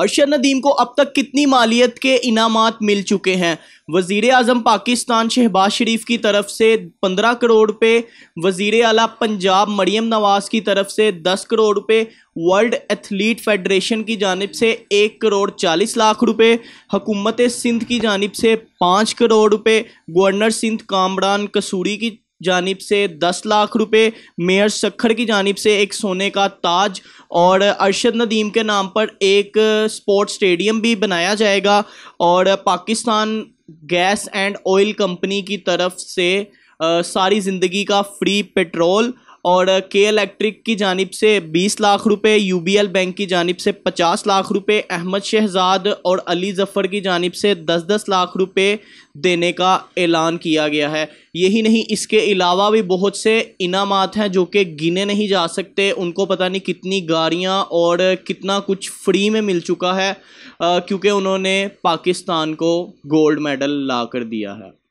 अरशद नदीम को अब तक कितनी मालियत के इनाम मिल चुके हैं वज़ी अजम पाकिस्तान शहबाज शरीफ की तरफ से पंद्रह करोड़ रुपये वजीर अला पंजाब मरियम नवाज़ की तरफ से दस करोड़ रुपये वर्ल्ड एथलीट फेडरेशन की जानब से एक करोड़ चालीस लाख रुपये हकूमत सिंध की जानब से पाँच करोड़ रुपये गवर्नर सिंध कामरान कसूरी की जानब से दस लाख रुपये मेयर सखड़ की जानब से एक सोने का ताज और अरशद नदीम के नाम पर एक स्पोर्ट स्टेडियम भी बनाया जाएगा और Pakistan gas and oil company की तरफ से आ, सारी ज़िंदगी का फ्री पेट्रोल और के इलेक्ट्रिक की जानब से बीस लाख रुपये यू बी एल बैंक की जानब से पचास लाख रुपये अहमद शहजाद और अली जफ़र की जानब से दस दस लाख रुपये देने का ऐलान किया गया है यही नहीं इसके अलावा भी बहुत से इनाम हैं जो कि गिने नहीं जा सकते उनको पता नहीं कितनी गाड़ियाँ और कितना कुछ फ्री में मिल चुका है क्योंकि उन्होंने पाकिस्तान को गोल्ड मेडल ला कर दिया है